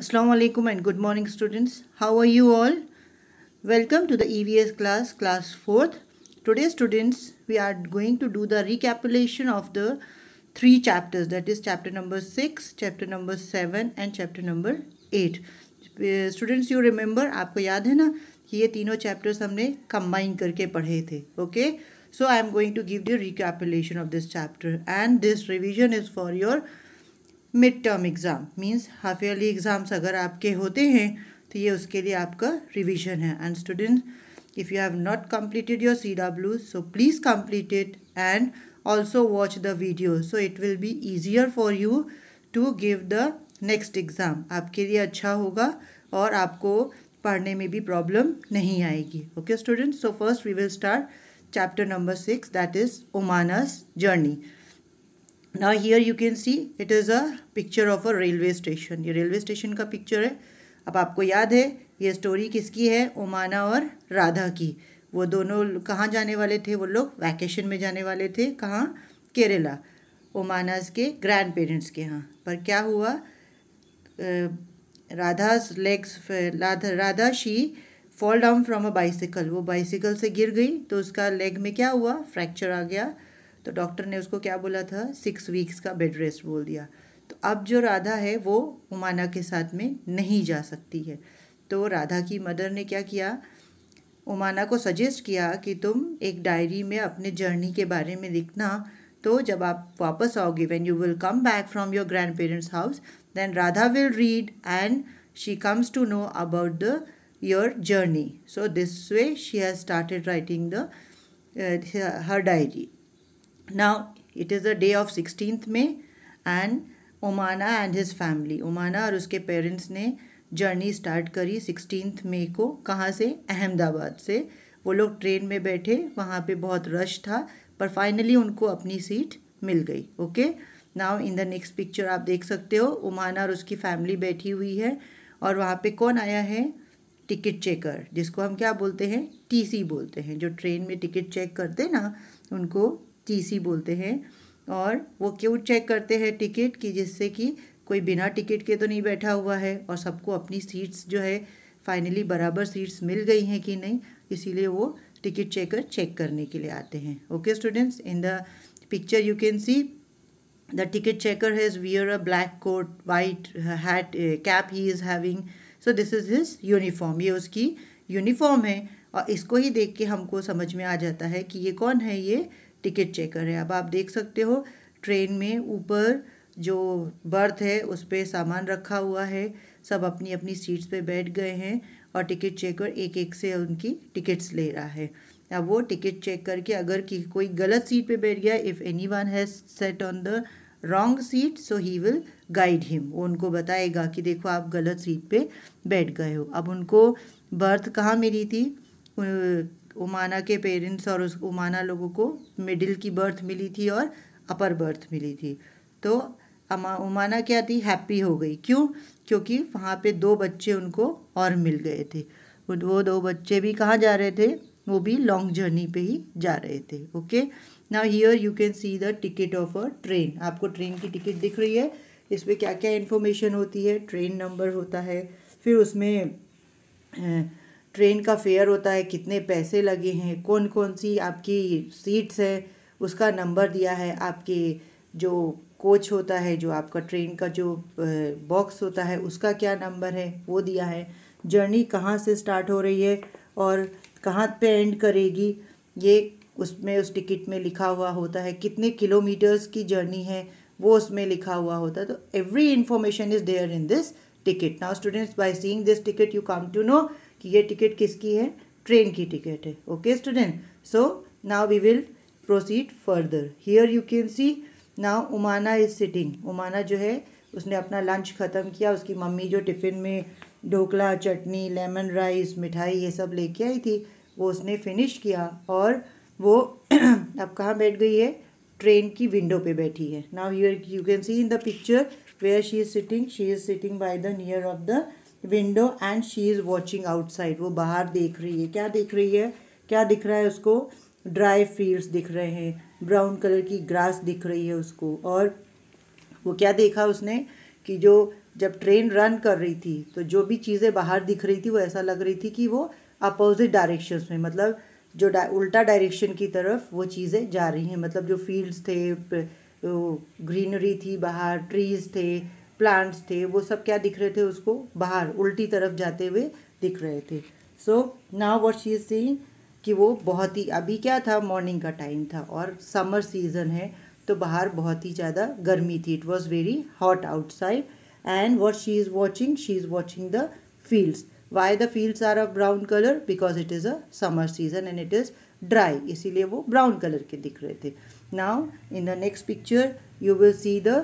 असलकम and good morning students how are you all welcome to the E V S class class fourth today students we are going to do the recapitulation of the three chapters that is chapter number six chapter number seven and chapter number eight students you remember आपको याद है ना कि ये तीनों chapters हमने combine करके पढ़े थे okay so I am going to give the recapitulation of this chapter and this revision is for your mid term exam means half yearly exams अगर आपके होते हैं तो ये उसके लिए आपका रिविजन है and student if you have not completed your C W so please complete it and also watch the video so it will be easier for you to give the next exam आपके लिए अच्छा होगा और आपको पढ़ने में भी problem नहीं आएगी okay student so first we will start chapter number six that is Omana's journey now here you can see it is a picture of a railway station ये railway station का picture है अब आपको याद है ये story किसकी है ओमाना और राधा की वो दोनों कहाँ जाने वाले थे वो लोग वैकेशन में जाने वाले थे कहाँ केरला ओमानाज़ के ग्रैंड पेरेंट्स के यहाँ पर क्या हुआ Radha legs Radha Radha she fall down from a bicycle वो बाइसिकल से गिर गई तो उसका लेग में क्या हुआ फ्रैक्चर आ गया तो डॉक्टर ने उसको क्या बोला था सिक्स वीक्स का बेड रेस्ट बोल दिया तो अब जो राधा है वो उमाना के साथ में नहीं जा सकती है तो राधा की मदर ने क्या किया उमाना को सजेस्ट किया कि तुम एक डायरी में अपने जर्नी के बारे में लिखना तो जब आप वापस आओगे when you will come back from your grand parents house then Radha will read and she comes to know about the your journey so this way she has started writing the her diary Now, it is the day of 16th May and Omana and his family Omana और उसके parents ने journey start करी sixteen मई को कहाँ से अहमदाबाद से वो लोग ट्रेन में बैठे वहाँ पे बहुत रश था पर फाइनली उनको अपनी सीट मिल गई okay now in the next picture आप देख सकते हो उमाना और उसकी फैमिली बैठी हुई है और वहाँ पे कौन आया है टिकट चेकर जिसको हम क्या बोलते हैं टीसी बोलते हैं जो ट्रेन में टिकट चेक करते ना उनको टीसी बोलते हैं और वो क्यों चेक करते हैं टिकट कि जिससे कि कोई बिना टिकट के तो नहीं बैठा हुआ है और सबको अपनी सीट्स जो है फाइनली बराबर सीट्स मिल गई हैं कि नहीं इसीलिए वो टिकट चेकर चेक करने के लिए आते हैं okay students in the picture you can see the ticket checker has wear a black coat white hat cap he is having so this is his uniform ये उसकी यूनिफॉर्म है और इसको ही देख के हमको समझ में आ जाता है कि ये कौन है ये टिकट चेकर है अब आप देख सकते हो ट्रेन में ऊपर जो बर्थ है उस पर सामान रखा हुआ है सब अपनी अपनी सीट्स पे बैठ गए हैं और टिकट चेकर एक एक से उनकी टिकट्स ले रहा है अब वो टिकट चेक करके अगर कि कोई गलत सीट पे बैठ गया if any one has set on the wrong seat so he will guide him वो उनको बताएगा कि देखो आप गलत सीट पे बैठ गए हो अब उनको बर्थ कहाँ मिली थी उमाना के पेरेंट्स और उस उमाना लोगों को मिडिल की बर्थ मिली थी और अपर बर्थ मिली थी तो अमा उमाना क्या थी हैप्पी हो गई क्यों क्योंकि वहाँ पे दो बच्चे उनको और मिल गए थे वो दो बच्चे भी कहाँ जा रहे थे वो भी लॉन्ग जर्नी पे ही जा रहे थे okay now here you can see the ticket of a train आपको ट्रेन की टिकट दिख रही है इसमें क्या क्या इन्फॉर्मेशन होती है ट्रेन नंबर होता है फिर उसमें ट्रेन का फेयर होता है कितने पैसे लगे हैं कौन कौन सी आपकी सीट्स है उसका नंबर दिया है आपके जो कोच होता है जो आपका ट्रेन का जो बॉक्स होता है उसका क्या नंबर है वो दिया है जर्नी कहाँ से स्टार्ट हो रही है और कहाँ पे एंड करेगी ये उसमें उस टिकट में लिखा हुआ होता है कितने किलोमीटर्स की जर्नी है वो उसमें लिखा हुआ होता है तो every information is there in this ticket now students by seeing this ticket you come to know कि ये टिकट किसकी है ट्रेन की टिकट है okay student so now we will proceed further here you can see now Umana is sitting Umana जो है उसने अपना लंच ख़त्म किया उसकी मम्मी जो टिफ़िन में ढोकला चटनी लेमन राइस मिठाई ये सब लेके आई थी वो उसने फिनिश किया और वो अब कहाँ बैठ गई है ट्रेन की विंडो पे बैठी है now you you can see in the picture where she is sitting she is sitting by the near of the window and she is watching outside वो बाहर देख रही है क्या देख रही है क्या दिख रहा है उसको ड्राई फील्ड्स दिख रहे हैं ब्राउन कलर की ग्रास दिख रही है उसको और वो क्या देखा उसने कि जो जब ट्रेन रन कर रही थी तो जो भी चीज़ें बाहर दिख रही थी वो ऐसा लग रही थी कि वो अपोजिट डायरेक्शंस में मतलब जो डा, उल्टा डायरेक्शन की तरफ वो चीज़ें जा रही हैं मतलब जो फील्ड्स थे ग्रीनरी थी बाहर ट्रीज़ थे प्लांट्स थे वो सब क्या दिख रहे थे उसको बाहर उल्टी तरफ जाते हुए दिख रहे थे so now what she see कि वो बहुत ही अभी क्या था मॉर्निंग का टाइम था और समर सीजन है तो बाहर बहुत ही ज़्यादा गर्मी थी it was very hot outside and what she is watching she is watching the fields why the fields are of brown colour because it is a summer season and it is dry इसीलिए वो brown colour के दिख रहे थे now in the next picture you will see the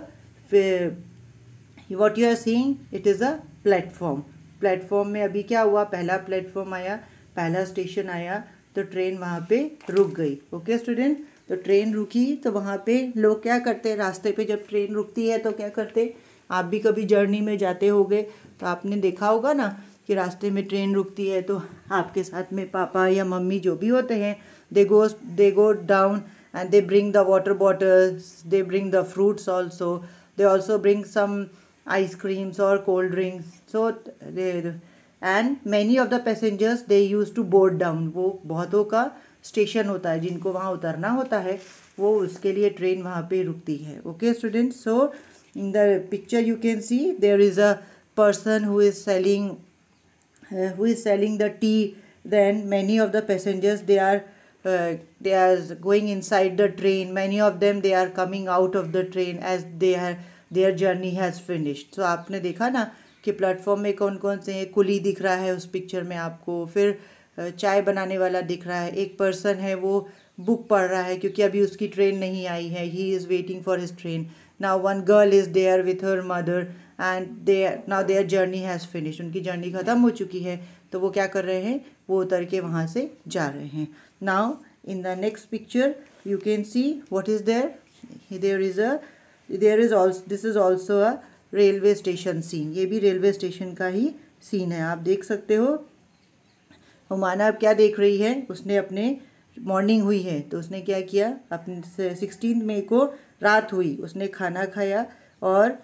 what you are seeing it is a platform platform में अभी क्या हुआ पहला प्लेटफॉर्म आया पहला स्टेशन आया तो ट्रेन वहाँ पे रुक गई ओके स्टूडेंट तो ट्रेन रुकी तो वहाँ पे लोग क्या करते हैं रास्ते पे जब ट्रेन रुकती है तो क्या करते आप भी कभी जर्नी में जाते हो तो आपने देखा होगा ना कि रास्ते में ट्रेन रुकती है तो आपके साथ में पापा या मम्मी जो भी होते हैं they go they go down and they bring the water bottles they bring the fruits also they also bring some ice creams or cold drinks so and many of the passengers they used to board down wo bahuton ka station hota hai jinko wahan utarna hota hai wo uske liye train wahan pe rukti hai okay students so in the picture you can see there is a person who is selling uh, who is selling the tea then many of the passengers they are uh, they are going inside the train many of them they are coming out of the train as they are their journey has finished तो आपने देखा ना कि platform में कौन कौन से कुली दिख रहा है उस पिक्चर में आपको फिर चाय बनाने वाला दिख रहा है एक पर्सन है वो बुक पढ़ रहा है क्योंकि अभी उसकी ट्रेन नहीं आई है he is waiting for his train now one girl is there with her mother and there now their journey has finish उनकी जर्नी ख़त्म हो चुकी है तो वो क्या कर रहे हैं वो उतर के वहाँ से जा रहे हैं now in the next picture you can see what is there there is a there is also this is also a railway station scene ये भी रेलवे स्टेशन का ही सीन है आप देख सकते हो हुमाना अब क्या देख रही है उसने अपने मॉर्निंग हुई है तो उसने क्या किया अपने सिक्सटीन मई को रात हुई उसने खाना खाया और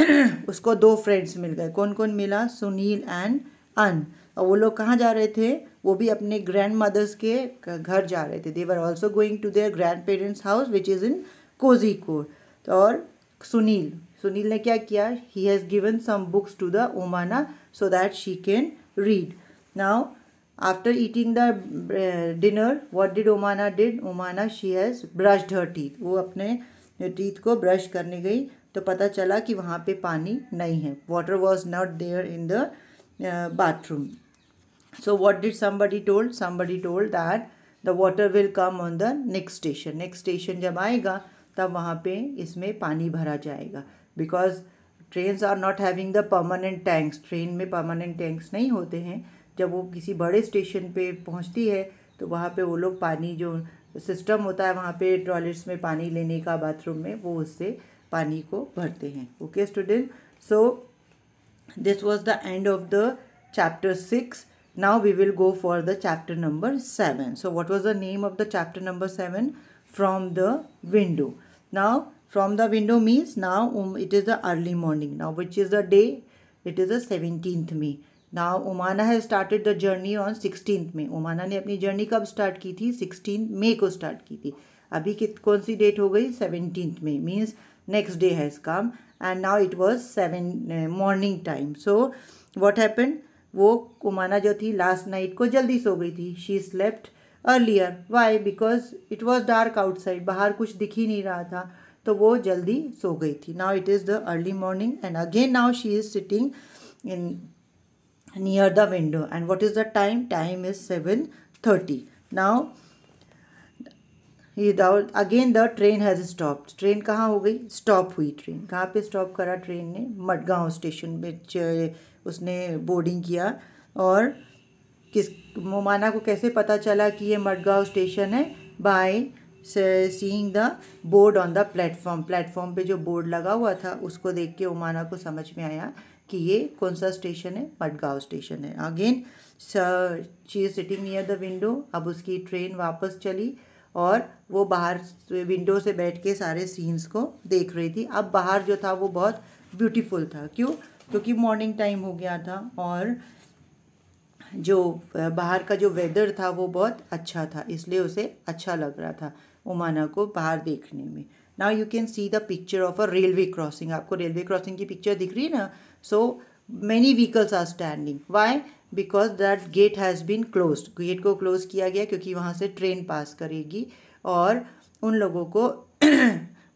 उसको दो फ्रेंड्स मिल गए कौन कौन मिला सुनील एंड अन और वो लोग कहाँ जा रहे थे वो भी अपने ग्रैंड मदर्स के घर जा रहे थे they're also going to their grand parents house which is in Kozhikode तो और सुनील सुनील ने क्या किया he has given some books to the Omana so that she can read now after eating the dinner what did Omana did Omana she has has her teeth eh, वो अपने teeth को brush करने गई तो पता चला कि वहाँ पे पानी नहीं है water was not there in the bathroom so what did somebody told somebody told that the water will come on the next station next station जब आएगा तब वहाँ पे इसमें पानी भरा जाएगा because trains are not having the permanent tanks train में परमानेंट टैंक्स नहीं होते हैं जब वो किसी बड़े स्टेशन पे पहुँचती है तो वहाँ पे वो लोग पानी जो सिस्टम होता है वहाँ पे टॉयलेट्स में पानी लेने का बाथरूम में वो उससे पानी को भरते हैं okay student so this was the end of the chapter six now we will go for the chapter number seven so what was the name of the chapter number seven from the window. Now, from the window means now um, it is the early morning. Now, which is the day? It is the 17th May. Now Umana has started the journey on sixteen में उमाना ने अपनी journey कब start की थी sixteen मे को start की थी अभी कित कौन सी डेट हो गई सेवनटीन में means next day has come and now it was seven morning time so what happen वो उमाना जो थी लास्ट नाइट को जल्दी सो गई थी she slept earlier why because it was dark outside बाहर कुछ दिख ही नहीं रहा था तो वो जल्दी सो गई थी now it is the early morning and again now she is sitting in near the window and what is the time time is seven thirty now without again the train has stop train कहाँ हो गई stop हुई train कहाँ पे stop करा train ने Madgaon station में उसने बोर्डिंग किया और किस मोमाना को कैसे पता चला कि ये मडगांव स्टेशन है by seeing the board on the platform platform पे जो बोर्ड लगा हुआ था उसको देख के उमाना को समझ में आया कि ये कौन सा स्टेशन है मडगांव स्टेशन है again she is sitting near the window अब उसकी ट्रेन वापस चली और वो बाहर विंडो से बैठ के सारे सीन्स को देख रही थी अब बाहर जो था वो बहुत ब्यूटीफुल था क्यों क्योंकि मॉर्निंग टाइम हो गया था और जो बाहर का जो वेदर था वो बहुत अच्छा था इसलिए उसे अच्छा लग रहा था उमाना को बाहर देखने में now you can see the picture of a railway crossing आपको रेलवे क्रॉसिंग की पिक्चर दिख रही है ना so many vehicles are standing why because that gate has been close gate को क्लोज किया गया क्योंकि वहाँ से ट्रेन पास करेगी और उन लोगों को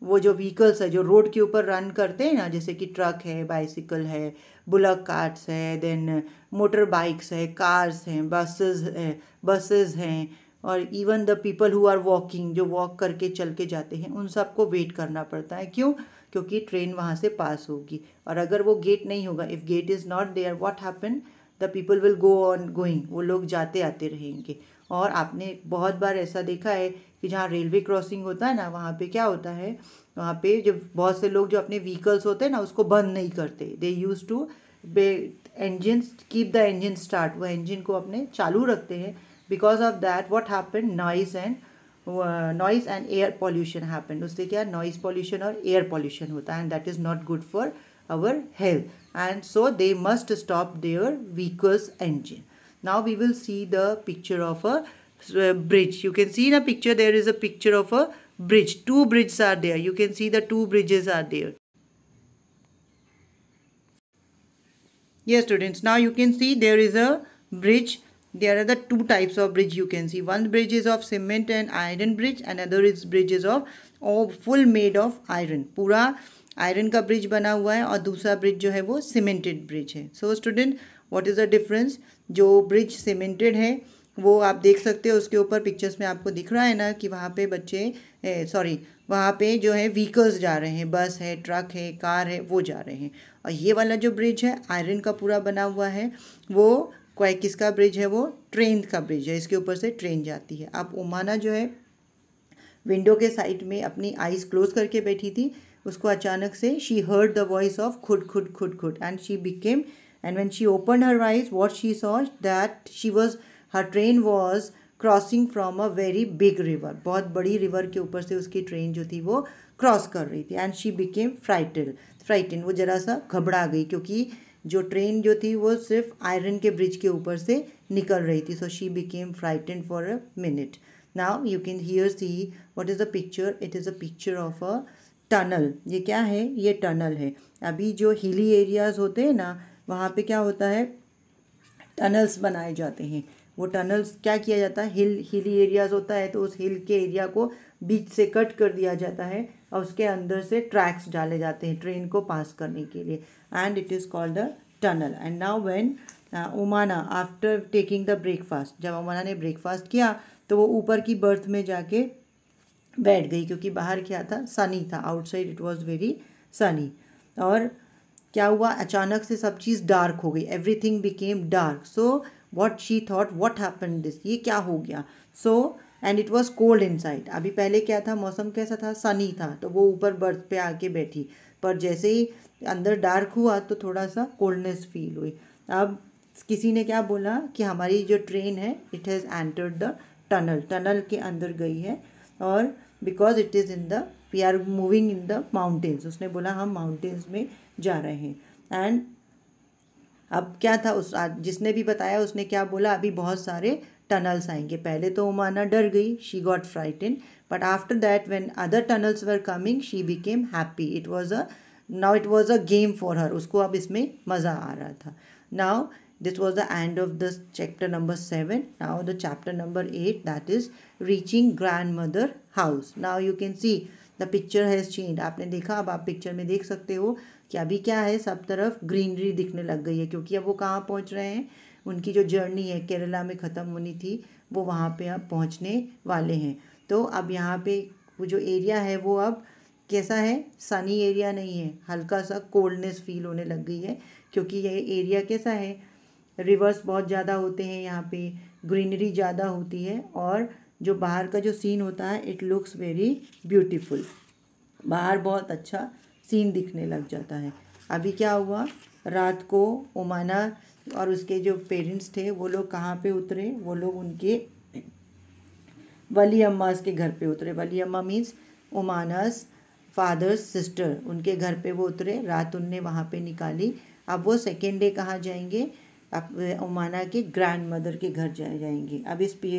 वो जो व्हीकल्स है जो रोड के ऊपर रन करते हैं ना जैसे कि ट्रक है बाइसिकल है बुलक कार्ट्स है देन मोटर बाइक्स है कार्स हैं बसेस है बसेस हैं और even the people who are walking जो वॉक करके चल के जाते हैं उन सबको वेट करना पड़ता है क्यों क्योंकि ट्रेन वहाँ से पास होगी और अगर वो गेट नहीं होगा if gate is not there what happen the people will go on going वो लोग जाते आते रहेंगे और आपने बहुत बार ऐसा देखा है कि जहाँ रेलवे क्रॉसिंग होता है ना वहाँ पे क्या होता है वहाँ पे जब बहुत से लोग जो अपने व्हीकल्स होते हैं ना उसको बंद नहीं करते they use to be engine keep the engine start वो इंजन को अपने चालू रखते हैं because of that what happen noise and noise and air pollution happen उससे क्या नॉइज पॉल्यूशन और एयर पॉल्यूशन होता है and that is not good for our health and so they must stop their vehicles engine Now we will see the picture of a bridge. You can see in a picture there is a picture of a bridge. Two bridges are there. You can see the two bridges are there. Yes students, now you can see there is a bridge. There are the two types of bridge you can see. One bridge is of cement and iron bridge. Another is bridges of oh, full made of iron. pura iron ka bridge bana hua hai aur dusra bridge jo hai wo cemented bridge hai so student what is the difference जो bridge cemented है वो आप देख सकते हो उसके ऊपर pictures में आपको दिख रहा है ना कि वहाँ पे बच्चे सॉरी वहाँ पे जो है व्हीकल्स जा रहे हैं बस है ट्रक है कार है वो जा रहे हैं और ये वाला जो ब्रिज है आयरन का पूरा बना हुआ है वो कोई किसका ब्रिज है वो ट्रेन का ब्रिज है इसके ऊपर से ट्रेन जाती है आप ओमाना जो है विंडो के साइड में अपनी आइज क्लोज करके बैठी थी उसको अचानक से she heard the voice of खुड खुद खुड खुड and she became And when she opened her eyes, what she saw that she was her train was crossing from a very big river बहुत बड़ी रिवर के ऊपर से उसकी ट्रेन जो थी वो क्रॉस कर रही थी and she became frightened frightened वो ज़रा सा घबरा गई क्योंकि जो ट्रेन जो थी वो सिर्फ आयरन के ब्रिज के ऊपर से निकल रही थी so she became frightened for a minute now you can here see what is a picture it is a picture of a tunnel ये क्या है ये टनल है अभी जो हिली एरियाज़ होते हैं ना वहाँ पे क्या होता है टनल्स बनाए जाते हैं वो टनल्स क्या किया जाता है हिल हिली एरियाज होता है तो उस हिल के एरिया को बीच से कट कर दिया जाता है और उसके अंदर से ट्रैक्स डाले जाते हैं ट्रेन को पास करने के लिए and it is called a tunnel and now when Umana after taking the breakfast जब उमाना ने ब्रेकफास्ट किया तो वो ऊपर की बर्थ में जाके बैठ गई क्योंकि बाहर क्या था सनी था outside it was very sunny और क्या हुआ अचानक से सब चीज़ डार्क हो गई everything became dark so what she thought what happen this ये क्या हो गया so and it was cold inside अभी पहले क्या था मौसम कैसा था सनी था तो वो ऊपर बर्थ पे आके बैठी पर जैसे ही अंदर डार्क हुआ तो थोड़ा सा कोल्डनेस फील हुई अब किसी ने क्या बोला कि हमारी जो ट्रेन है it has entered the tunnel tunnel के अंदर गई है और because it is in the we are moving in the mountains उसने बोला हम माउंटेन्स में जा रहे हैं एंड अब क्या था उस जिसने भी बताया उसने क्या बोला अभी बहुत सारे टनल्स आएंगे पहले तो उमाना डर गई she got frighten but after that when other tunnels were coming she became happy it was a now it was a game for her उसको अब इसमें मज़ा आ रहा था now this was the end of the chapter number seven now the chapter number eight that is reaching grandmother house now you can see the picture has change आपने देखा अब आप पिक्चर में देख सकते हो कि अभी क्या है सब तरफ ग्रीनरी दिखने लग गई है क्योंकि अब वो कहाँ पहुँच रहे हैं उनकी जो जर्नी है केरला में ख़त्म होनी थी वो वहाँ पे अब पहुँचने वाले हैं तो अब यहाँ पे वो जो एरिया है वो अब कैसा है सनी एरिया नहीं है हल्का सा कोल्डनेस फील होने लग गई है क्योंकि ये एरिया कैसा है रिवर्स बहुत ज़्यादा होते हैं यहाँ पे ग्रीनरी ज़्यादा होती है और जो बाहर का जो सीन होता है इट लुक्स वेरी ब्यूटीफुल बाहर बहुत अच्छा सीन दिखने लग जाता है अभी क्या हुआ रात को ओमाना और उसके जो पेरेंट्स थे वो लोग कहाँ पे उतरे वो लोग उनके वली अम्मा के घर पे उतरे वली अम्मा मीन्स ओमानास फादर्स सिस्टर उनके घर पे वो उतरे रात उनने वहाँ पे निकाली अब वो सेकेंड डे कहाँ जाएंगे अब ओमाना के ग्रैंड मदर के घर जाएंगे अब इस पे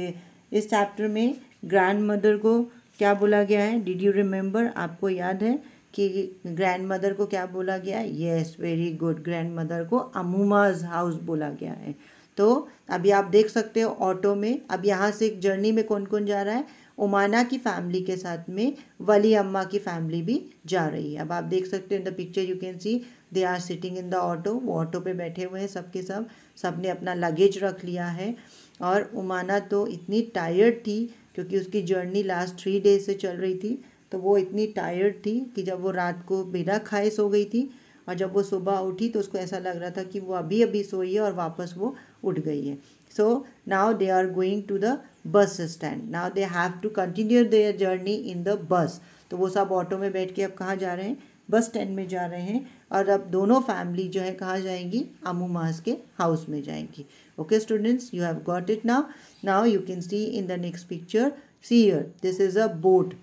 इस चैप्टर में ग्रैंड मदर को क्या बोला गया है डिड यू रिमेम्बर आपको याद है कि ग्रैंड मदर को क्या बोला गया है yes very good grandmother को अमूमाज हाउस बोला गया है तो अभी आप देख सकते हो ऑटो में अब यहाँ से एक जर्नी में कौन कौन जा रहा है उमाना की फैमिली के साथ में वली अम्मा की फैमिली भी जा रही है अब आप देख सकते हो in the picture you can see they are sitting in the auto वो ऑटो पे बैठे हुए हैं सबके सब सब ने अपना लगेज रख लिया है और उमाना तो इतनी टायर्ड थी क्योंकि उसकी जर्नी लास्ट थ्री डेज से चल रही थी तो वो इतनी टायर्ड थी कि जब वो रात को बिना खाए सो गई थी और जब वो सुबह उठी तो उसको ऐसा लग रहा था कि वो अभी अभी सोई है और वापस वो उठ गई है so now they are going to the bus stand now they have to continue their journey in the bus तो वो सब ऑटो में बैठ के अब कहाँ जा रहे हैं बस स्टैंड में जा रहे हैं और अब दोनों फैमिली जो है कहाँ जाएंगी अमू मास के हाउस में जाएंगी okay students you have got it now now you can see in the next picture see here this is a boat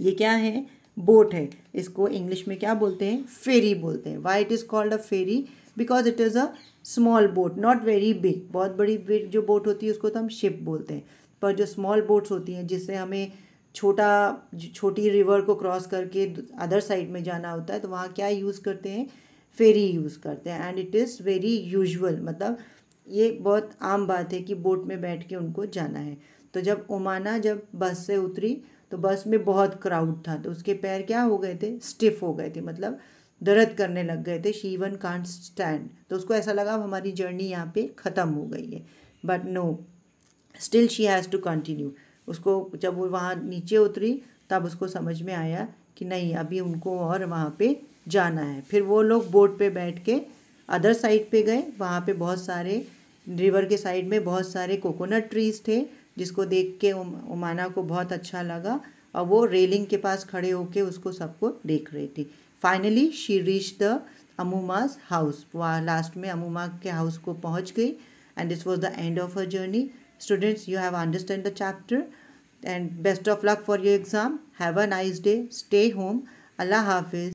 ये क्या है बोट है इसको इंग्लिश में क्या बोलते हैं फेरी बोलते हैं why it is called a ferry because it is a small boat not very big बहुत बड़ी big जो बोट होती है उसको तो हम शिप बोलते हैं पर जो स्मॉल बोट्स होती हैं जिससे हमें छोटा छोटी रिवर को क्रॉस करके अदर साइड में जाना होता है तो वहाँ क्या यूज़ करते हैं फेरी यूज़ करते हैं and it is very usual मतलब ये बहुत आम बात है कि बोट में बैठ के उनको जाना है तो जब ओमाना जब बस से उतरी तो बस में बहुत क्राउड था तो उसके पैर क्या हो गए थे स्टिफ हो गए थे मतलब दर्द करने लग गए थे शी इवन कांट स्टैंड तो उसको ऐसा लगा हमारी जर्नी यहाँ पे ख़त्म हो गई है but no still she has to continue उसको जब वो वहाँ नीचे उतरी तब उसको समझ में आया कि नहीं अभी उनको और वहाँ पे जाना है फिर वो लोग बोट पे बैठ के अदर साइड पे गए वहाँ पे बहुत सारे रिवर के साइड में बहुत सारे कोकोनट ट्रीज थे जिसको देख के उम, उमाना को बहुत अच्छा लगा और वो रेलिंग के पास खड़े होके उसको सबको देख रहे थे फाइनली शी रीच द अमूमाज हाउस वह लास्ट में अमूमा के हाउस को पहुंच गई and this was the end of her journey students you have understand the chapter and best of luck for your exam have a nice day stay home अल्लाह हाफिज़